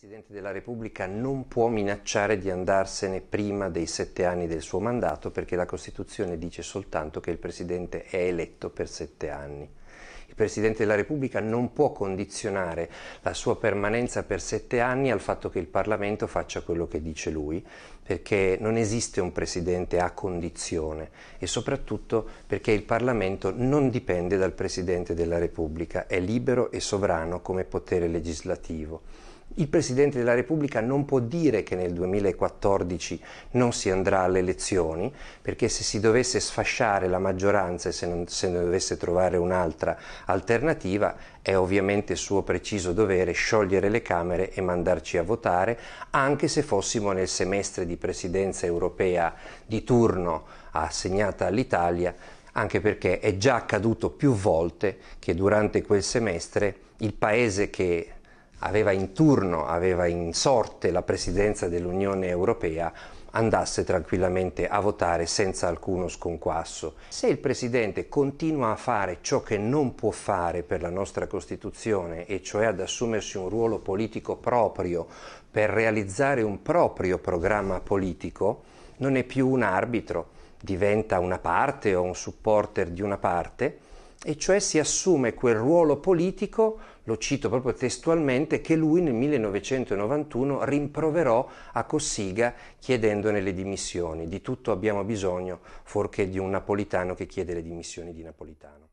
Presidente della Repubblica non può minacciare di andarsene prima dei sette anni del suo mandato perché la Costituzione dice soltanto che il Presidente è eletto per sette anni. Il Presidente della Repubblica non può condizionare la sua permanenza per sette anni al fatto che il Parlamento faccia quello che dice lui, perché non esiste un Presidente a condizione e soprattutto perché il Parlamento non dipende dal Presidente della Repubblica, è libero e sovrano come potere legislativo. Il Presidente della Repubblica non può dire che nel 2014 non si andrà alle elezioni, perché se si dovesse sfasciare la maggioranza e se, non, se ne dovesse trovare un'altra alternativa, è ovviamente suo preciso dovere sciogliere le Camere e mandarci a votare, anche se fossimo nel semestre di presidenza europea di turno assegnata all'Italia, anche perché è già accaduto più volte che durante quel semestre il Paese che aveva in turno, aveva in sorte la presidenza dell'Unione Europea, andasse tranquillamente a votare senza alcuno sconquasso. Se il Presidente continua a fare ciò che non può fare per la nostra Costituzione, e cioè ad assumersi un ruolo politico proprio per realizzare un proprio programma politico, non è più un arbitro, diventa una parte o un supporter di una parte, e cioè si assume quel ruolo politico, lo cito proprio testualmente, che lui nel 1991 rimproverò a Cossiga chiedendone le dimissioni. Di tutto abbiamo bisogno, fuorché di un napolitano che chiede le dimissioni di Napolitano.